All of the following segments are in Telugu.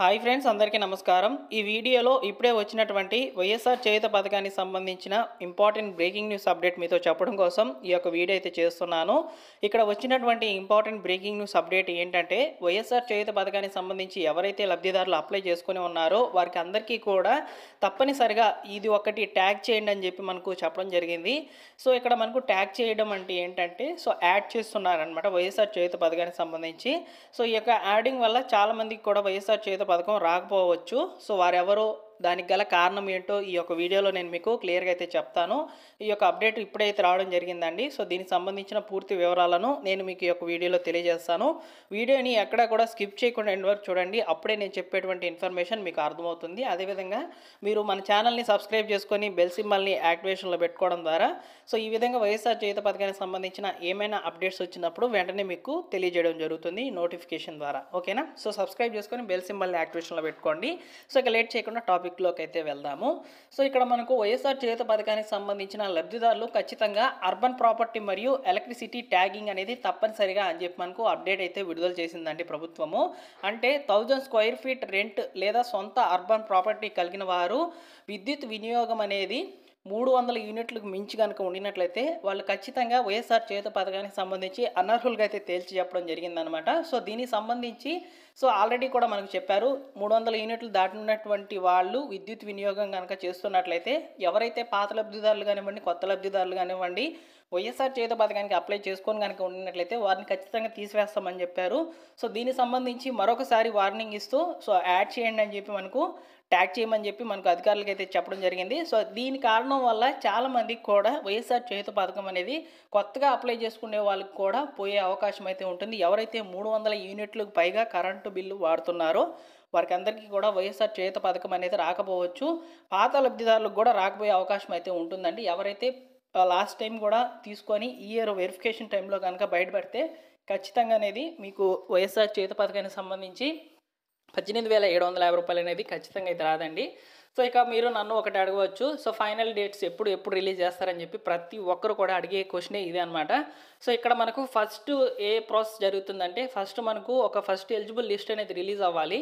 హాయ్ ఫ్రెండ్స్ అందరికీ నమస్కారం ఈ వీడియోలో ఇప్పుడే వచ్చినటువంటి వైఎస్ఆర్ చేయుత పథకానికి సంబంధించిన ఇంపార్టెంట్ బ్రేకింగ్ న్యూస్ అప్డేట్ మీతో చెప్పడం కోసం ఈ యొక్క వీడియో అయితే చేస్తున్నాను ఇక్కడ వచ్చినటువంటి ఇంపార్టెంట్ బ్రేకింగ్ న్యూస్ అప్డేట్ ఏంటంటే వైఎస్ఆర్ చేయుత పథకానికి సంబంధించి ఎవరైతే లబ్ధిదారులు అప్లై చేసుకుని ఉన్నారో వారికి అందరికీ కూడా తప్పనిసరిగా ఇది ఒకటి ట్యాగ్ చేయండి అని చెప్పి మనకు చెప్పడం జరిగింది సో ఇక్కడ మనకు ట్యాగ్ చేయడం అంటే ఏంటంటే సో యాడ్ చేస్తున్నారనమాట వైఎస్ఆర్ చేయుత పథకానికి సంబంధించి సో ఈ యొక్క యాడింగ్ వల్ల చాలామందికి కూడా వైఎస్ఆర్ చేయుత పథకం రాకపోవచ్చు సో వారెవరో దానికి గల కారణం ఏంటో ఈ యొక్క వీడియోలో నేను మీకు క్లియర్గా అయితే చెప్తాను ఈ యొక్క అప్డేట్ ఇప్పుడైతే రావడం జరిగిందండి సో దీనికి సంబంధించిన పూర్తి వివరాలను నేను మీకు ఈ యొక్క వీడియోలో తెలియజేస్తాను వీడియోని ఎక్కడ కూడా స్కిప్ చేయకుండా ఎండ్ వరకు చూడండి అప్పుడే నేను చెప్పేటువంటి ఇన్ఫర్మేషన్ మీకు అర్థమవుతుంది అదేవిధంగా మీరు మన ఛానల్ని సబ్స్క్రైబ్ చేసుకొని బెల్ సింబల్ని యాక్టివేషన్లో పెట్టుకోవడం ద్వారా సో ఈ విధంగా వైఎస్ఆర్ చేత పథకానికి సంబంధించిన ఏమైనా అప్డేట్స్ వచ్చినప్పుడు వెంటనే మీకు తెలియజేయడం జరుగుతుంది నోటిఫికేషన్ ద్వారా ఓకేనా సో సబ్స్క్రైబ్ చేసుకొని బెల్ సింబల్ని యాక్టివేషన్లో పెట్టుకోండి సో ఇక లేట్ చేయకుండా టాపిక్ టాపిక్లోకి అయితే వెళ్దాము సో ఇక్కడ మనకు వైఎస్ఆర్ చేత పథకానికి సంబంధించిన లబ్ధిదారులు ఖచ్చితంగా అర్బన్ ప్రాపర్టీ మరియు ఎలక్ట్రిసిటీ ట్యాగింగ్ అనేది తప్పనిసరిగా అని చెప్పి మనకు అప్డేట్ అయితే విడుదల చేసిందండి ప్రభుత్వము అంటే థౌజండ్ స్క్వేర్ ఫీట్ రెంట్ లేదా సొంత అర్బన్ ప్రాపర్టీ కలిగిన వారు విద్యుత్ వినియోగం అనేది మూడు వందల యూనిట్లకు మించి కనుక ఉండినట్లయితే వాళ్ళు ఖచ్చితంగా వైఎస్ఆర్ చేత పథకానికి సంబంధించి అనర్హులుగా అయితే తేల్చి చెప్పడం జరిగిందనమాట సో దీనికి సంబంధించి సో ఆల్రెడీ కూడా మనకు చెప్పారు మూడు వందల యూనిట్లు దాటినటువంటి వాళ్ళు విద్యుత్ వినియోగం కనుక చేస్తున్నట్లయితే ఎవరైతే పాత లబ్ధిదారులు కానివ్వండి కొత్త లబ్ధిదారులు కానివ్వండి వైఎస్ఆర్ చేత పథకానికి అప్లై చేసుకొని కనుక ఉండినట్లయితే వారిని ఖచ్చితంగా తీసివేస్తామని చెప్పారు సో దీనికి సంబంధించి మరొకసారి వార్నింగ్ ఇస్తూ సో యాడ్ చేయండి అని చెప్పి మనకు ట్యాగ్ చేయమని చెప్పి మనకు అధికారులకు అయితే చెప్పడం జరిగింది సో దీని కారణం వల్ల చాలామంది కూడా వైఎస్ఆర్ చేతు పథకం అనేది కొత్తగా అప్లై చేసుకునే వాళ్ళకి కూడా పోయే అవకాశం అయితే ఉంటుంది ఎవరైతే మూడు వందల యూనిట్లకు పైగా కరెంటు బిల్లు వాడుతున్నారో వారికందరికీ కూడా వైఎస్ఆర్ చేత పథకం అనేది రాకపోవచ్చు పాత లబ్ధిదారులకు కూడా రాకపోయే అవకాశం అయితే ఉంటుందండి ఎవరైతే లాస్ట్ టైం కూడా తీసుకొని ఈ ఇయర్ వెరిఫికేషన్ టైంలో కనుక బయటపడితే ఖచ్చితంగా అనేది మీకు వైఎస్ఆర్ చేత పథకానికి సంబంధించి పద్దెనిమిది వేల ఏడు వందల యాభై రూపాయలు అనేది ఖచ్చితంగా అయితే రాదండి సో ఇక మీరు నన్ను ఒకటి అడగవచ్చు సో ఫైనల్ డేట్స్ ఎప్పుడు ఎప్పుడు రిలీజ్ చేస్తారని చెప్పి ప్రతి ఒక్కరు కూడా అడిగే క్వశ్చనే ఇదే అనమాట సో ఇక్కడ మనకు ఫస్ట్ ఏ ప్రాసెస్ జరుగుతుందంటే ఫస్ట్ మనకు ఒక ఫస్ట్ ఎలిజిబుల్ లిస్ట్ అనేది రిలీజ్ అవ్వాలి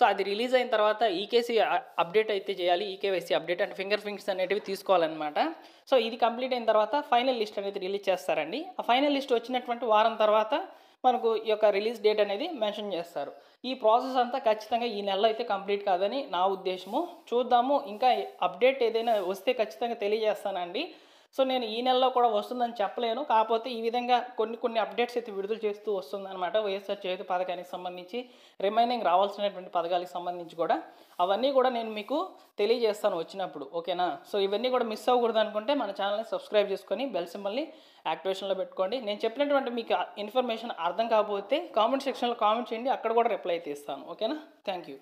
సో అది రిలీజ్ అయిన తర్వాత ఈకేసీ అప్డేట్ అయితే చేయాలి eKYC update and finger prints అనేటివి తీసుకోవాలన్నమాట సో ఇది కంప్లీట్ అయిన తర్వాత ఫైనల్ లిస్ట్ అనేది రిలీజ్ చేస్తారండి ఆ ఫైనల్ లిస్ట్ వచ్చినటువంటి వారం తర్వాత మనకు ఈ యొక్క రిలీజ్ డేట్ అనేది మెన్షన్ చేస్తారు ఈ ప్రాసెస్ అంతా ఖచ్చితంగా ఈ నెలలో అయితే కంప్లీట్ కాదని నా ఉద్దేశము చూద్దాము ఇంకా అప్డేట్ ఏదైనా వస్తే ఖచ్చితంగా తెలియజేస్తానండి సో నేను ఈ నెలలో కూడా వస్తుందని చెప్పలేను కాకపోతే ఈ విధంగా కొన్ని కొన్ని అప్డేట్స్ అయితే విడుదల చేస్తూ వస్తుందన్నమాట వైఎస్ఆర్ చేతి పథకానికి సంబంధించి రిమైనింగ్ రావాల్సినటువంటి పథకాలకు సంబంధించి కూడా అవన్నీ కూడా నేను మీకు తెలియజేస్తాను వచ్చినప్పుడు ఓకేనా సో ఇవన్నీ కూడా మిస్ అవ్వకూడదు అనుకుంటే మన ఛానల్ని సబ్స్క్రైబ్ చేసుకొని బెల్ సింబల్ని యాక్టివేషన్లో పెట్టుకోండి నేను చెప్పినటువంటి మీకు ఇన్ఫర్మేషన్ అర్థం కాకపోతే కామెంట్ సెక్షన్లో కామెంట్ చేయండి అక్కడ కూడా రిప్లై అయితే ఇస్తాను ఓకేనా థ్యాంక్ యూ